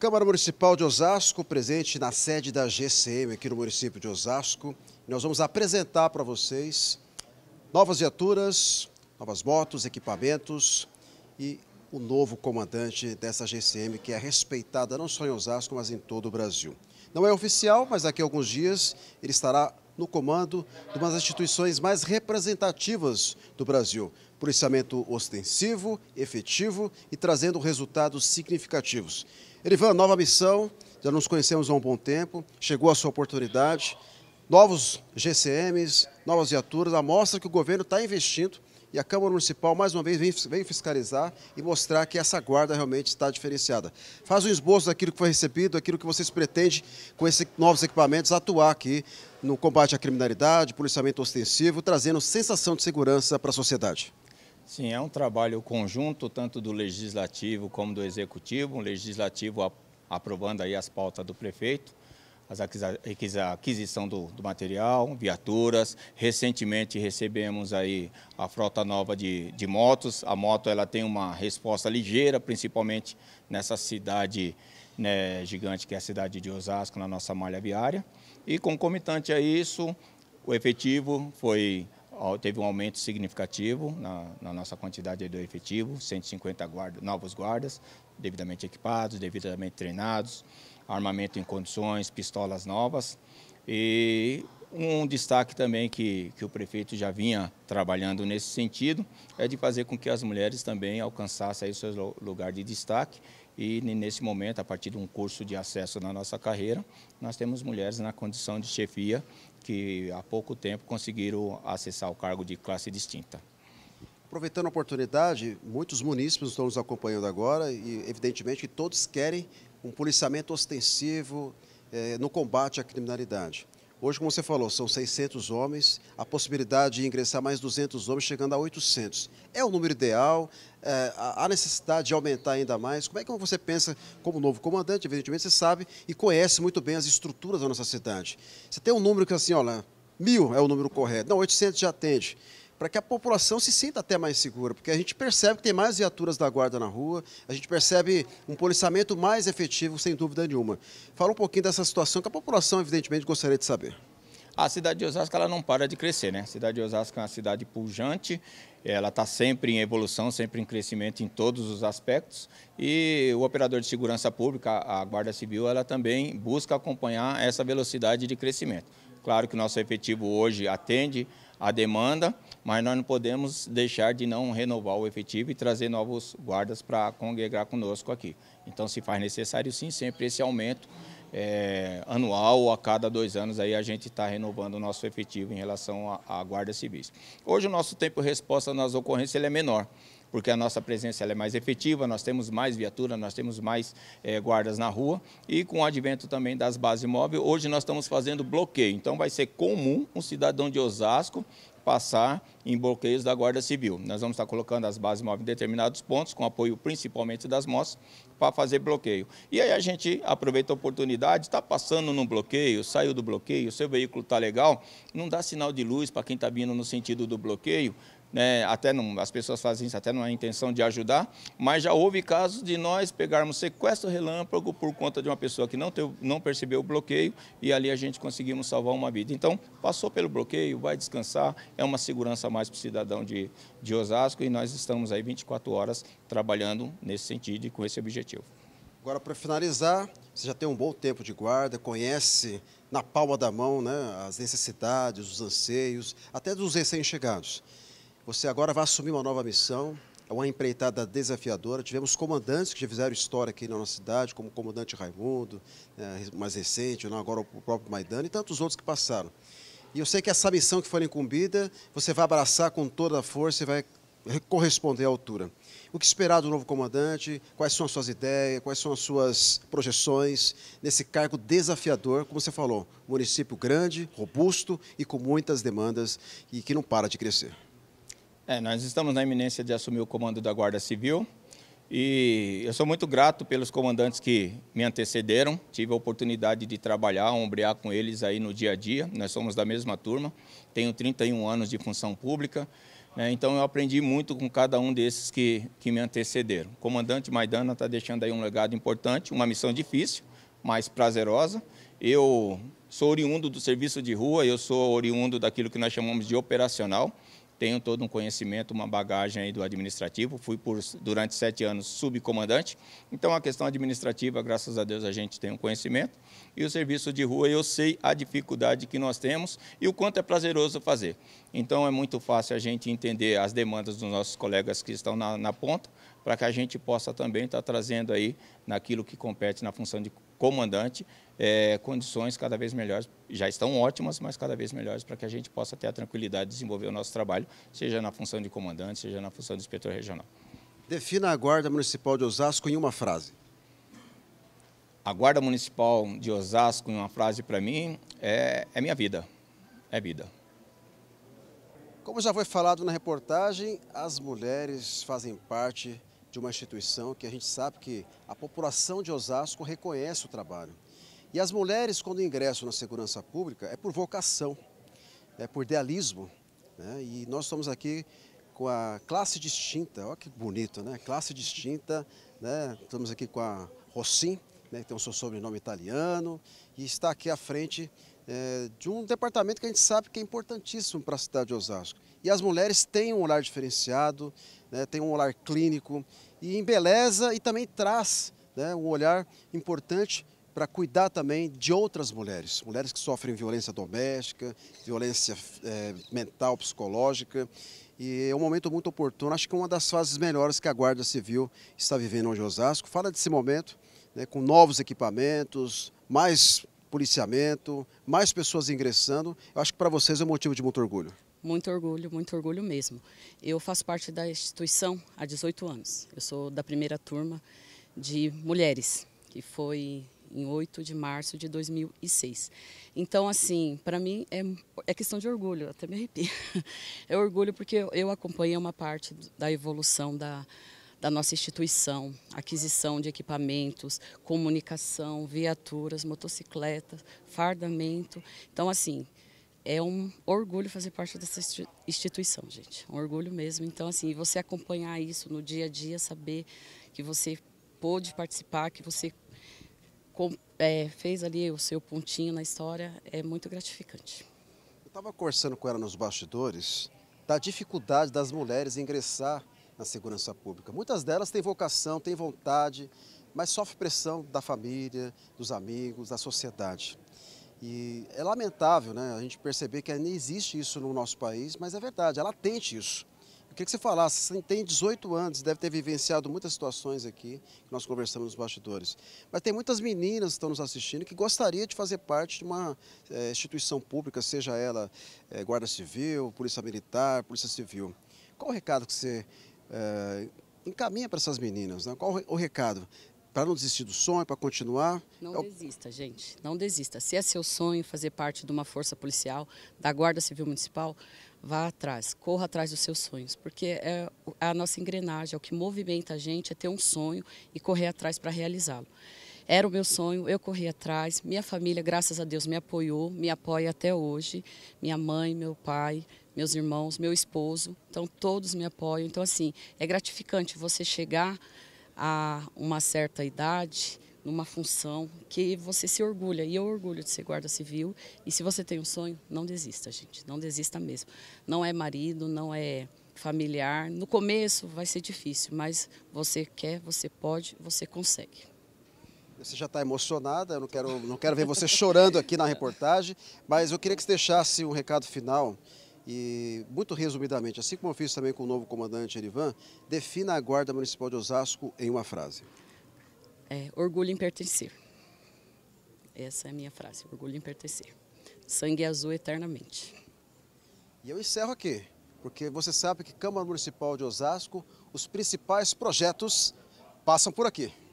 Câmara Municipal de Osasco, presente na sede da GCM aqui no município de Osasco. Nós vamos apresentar para vocês novas viaturas, novas motos, equipamentos e o novo comandante dessa GCM, que é respeitada não só em Osasco, mas em todo o Brasil. Não é oficial, mas daqui a alguns dias ele estará no comando de uma das instituições mais representativas do Brasil. Policiamento ostensivo, efetivo e trazendo resultados significativos. Erivan, nova missão, já nos conhecemos há um bom tempo, chegou a sua oportunidade. Novos GCMs, novas viaturas, a mostra que o governo está investindo e a Câmara Municipal, mais uma vez, vem, fiscalizar e mostrar que essa guarda realmente está diferenciada. Faz um esboço daquilo que foi recebido, daquilo que vocês pretendem, com esses novos equipamentos, atuar aqui no combate à criminalidade, policiamento ostensivo, trazendo sensação de segurança para a sociedade. Sim, é um trabalho conjunto, tanto do Legislativo como do Executivo. O Legislativo aprovando aí as pautas do prefeito, a aquisição do, do, material, viaturas. Recentemente recebemos aí a frota nova de, de, motos. A moto ela tem uma resposta ligeira, principalmente nessa cidade né, gigante que é a cidade de Osasco, na nossa malha viária. E concomitante a isso, o efetivo foi teve um aumento significativo na, na nossa quantidade do efetivo, 150 guarda, novos guardas, devidamente equipados, devidamente treinados armamento em condições, pistolas novas. E um destaque também que, que o prefeito já vinha trabalhando nesse sentido é de fazer com que as mulheres também alcançassem aí seu lugar de destaque. E nesse momento, a partir de um curso de acesso na nossa carreira, nós temos mulheres na condição de chefia que há pouco tempo conseguiram acessar o cargo de classe distinta. Aproveitando a oportunidade, muitos munícipes estão nos acompanhando agora e, evidentemente, que todos querem um policiamento ostensivo é, no combate à criminalidade. Hoje, como você falou, são 600 homens, a possibilidade de ingressar mais 200 homens, chegando a 800. É o número ideal? É, há necessidade de aumentar ainda mais? Como é que você pensa, como novo comandante, evidentemente você sabe e conhece muito bem as estruturas da nossa cidade. Você tem um número que é assim, olha, mil é o número correto. Não, 800 já atende para que a população se sinta até mais segura, porque a gente percebe que tem mais viaturas da guarda na rua, a gente percebe um policiamento mais efetivo, sem dúvida nenhuma. Fala um pouquinho dessa situação que a população, evidentemente, gostaria de saber. A cidade de Osasco ela não para de crescer, né? A cidade de Osasco é uma cidade pujante, ela está sempre em evolução, sempre em crescimento em todos os aspectos. E o operador de segurança pública, a Guarda Civil, ela também busca acompanhar essa velocidade de crescimento. Claro que o nosso efetivo hoje atende a demanda, mas nós não podemos deixar de não renovar o efetivo e trazer novos guardas para congregar conosco aqui. Então, se faz necessário, sim, sempre esse aumento é, anual, a cada dois anos, aí a gente está renovando o nosso efetivo em relação à Guarda Civis. Hoje, o nosso tempo de resposta nas ocorrências é menor porque a nossa presença é mais efetiva, nós temos mais viatura, nós temos mais é, guardas na rua e com o advento também das bases móveis, hoje nós estamos fazendo bloqueio. Então vai ser comum um cidadão de Osasco passar em bloqueios da Guarda Civil. Nós vamos estar colocando as bases móveis em determinados pontos, com apoio principalmente das motos, para fazer bloqueio. E aí a gente aproveita a oportunidade, está passando num bloqueio, saiu do bloqueio, seu veículo está legal, não dá sinal de luz para quem está vindo no sentido do bloqueio, né, até não, as pessoas fazem isso até não é intenção de ajudar, mas já houve casos de nós pegarmos sequestro relâmpago por conta de uma pessoa que não, teve, não percebeu o bloqueio e ali a gente conseguimos salvar uma vida. Então, passou pelo bloqueio, vai descansar, é uma segurança mais para o cidadão de, de Osasco e nós estamos aí 24 horas trabalhando nesse sentido e com esse objetivo. Agora, para finalizar, você já tem um bom tempo de guarda, conhece na palma da mão né, as necessidades, os anseios, até dos recém-chegados. Você agora vai assumir uma nova missão, é uma empreitada desafiadora. Tivemos comandantes que já fizeram história aqui na nossa cidade, como o comandante Raimundo, né, mais recente, agora o próprio Maidano e tantos outros que passaram. E eu sei que essa missão que foi incumbida, você vai abraçar com toda a força e vai corresponder à altura. O que esperar do novo comandante? Quais são as suas ideias? Quais são as suas projeções nesse cargo desafiador, como você falou, município grande, robusto e com muitas demandas e que não para de crescer? É, nós estamos na iminência de assumir o comando da Guarda Civil e eu sou muito grato pelos comandantes que me antecederam. Tive a oportunidade de trabalhar, ombrear com eles aí no dia a dia. Nós somos da mesma turma, tenho 31 anos de função pública. Né, então eu aprendi muito com cada um desses que, que me antecederam. O comandante Maidana está deixando aí um legado importante, uma missão difícil, mas prazerosa. Eu sou oriundo do serviço de rua, eu sou oriundo daquilo que nós chamamos de operacional tenho todo um conhecimento, uma bagagem aí do administrativo. Fui por durante sete anos subcomandante, então a questão administrativa, graças a Deus, a gente tem um conhecimento. E o serviço de rua, eu sei a dificuldade que nós temos e o quanto é prazeroso fazer. Então é muito fácil a gente entender as demandas dos nossos colegas que estão na, na ponta, para que a gente possa também estar tá trazendo aí naquilo que compete na função de comandante, é, condições cada vez melhores, já estão ótimas, mas cada vez melhores para que a gente possa ter a tranquilidade de desenvolver o nosso trabalho, seja na função de comandante, seja na função de inspetor regional. Defina a Guarda Municipal de Osasco em uma frase. A Guarda Municipal de Osasco, em uma frase para mim, é, é minha vida. É vida. Como já foi falado na reportagem, as mulheres fazem parte de uma instituição que a gente sabe que a população de Osasco reconhece o trabalho. E as mulheres, quando ingressam na segurança pública, é por vocação, é por idealismo. Né? E nós estamos aqui com a classe distinta, olha que bonito, né? Classe distinta, né? Estamos aqui com a Rossin né? que tem um seu sobrenome italiano, e está aqui à frente é, de um departamento que a gente sabe que é importantíssimo para a cidade de Osasco. E as mulheres têm um olhar diferenciado, né, têm um olhar clínico e embeleza e também traz né, um olhar importante para cuidar também de outras mulheres, mulheres que sofrem violência doméstica, violência é, mental, psicológica. E é um momento muito oportuno, acho que é uma das fases melhores que a Guarda Civil está vivendo hoje em Osasco. Fala desse momento, né, com novos equipamentos, mais policiamento, mais pessoas ingressando. Eu acho que para vocês é um motivo de muito orgulho. Muito orgulho, muito orgulho mesmo. Eu faço parte da instituição há 18 anos. Eu sou da primeira turma de mulheres, que foi em 8 de março de 2006. Então, assim, para mim é, é, questão de orgulho, até me arrepio. É orgulho porque eu acompanhei uma parte da evolução da, da nossa instituição, aquisição de equipamentos, comunicação, viaturas, motocicletas, fardamento. Então, assim, é um orgulho fazer parte dessa instituição, gente. Um orgulho mesmo. Então, assim, você acompanhar isso no dia a dia, saber que você pôde participar, que você é, fez ali o seu pontinho na história, é muito gratificante. Eu estava conversando com ela nos bastidores da dificuldade das mulheres ingressar na segurança pública. Muitas delas têm vocação, têm vontade, mas sofrem pressão da família, dos amigos, da sociedade. E é lamentável né, a gente perceber que ainda existe isso no nosso país, mas é verdade, ela é latente isso. Eu queria que você falasse, você tem 18 anos, deve ter vivenciado muitas situações aqui, que nós conversamos nos bastidores. Mas tem muitas meninas que estão nos assistindo que gostaria de fazer parte de uma é, instituição pública, seja ela é, Guarda Civil, Polícia Militar, Polícia Civil. Qual o recado que você é, encaminha para essas meninas? Né? Qual o recado? Para não desistir do sonho, para continuar? Não é desista, gente. Não desista. Se é seu sonho fazer parte de uma força policial, da Guarda Civil Municipal, vá atrás, corra atrás dos seus sonhos, porque é, é a nossa engrenagem, é o que movimenta a gente, é ter um sonho e correr atrás para realizá-lo. Era o meu sonho, eu corri atrás. Minha família, graças a Deus, me apoiou, me apoia até hoje. Minha mãe, meu pai, meus irmãos, meu esposo. Então, todos me apoiam. Então, assim, é gratificante você chegar a uma certa idade numa função que você se orgulha. E eu orgulho de ser guarda civil. E se você tem um sonho, não desista, gente. Não desista mesmo. Não é marido, não é familiar. No começo vai ser difícil, mas você quer, você pode, você consegue. Você já está emocionada, eu não quero, não quero ver você chorando aqui na reportagem, mas eu queria que você deixasse um recado final e, muito resumidamente, assim como eu fiz também com o novo comandante Erivan, defina a Guarda Municipal de Osasco em uma frase. É, orgulho em pertencer. Essa é a minha frase, orgulho em pertencer. Sangue azul eternamente. E eu encerro aqui, porque você sabe que Câmara Municipal de Osasco, os principais projetos passam por aqui.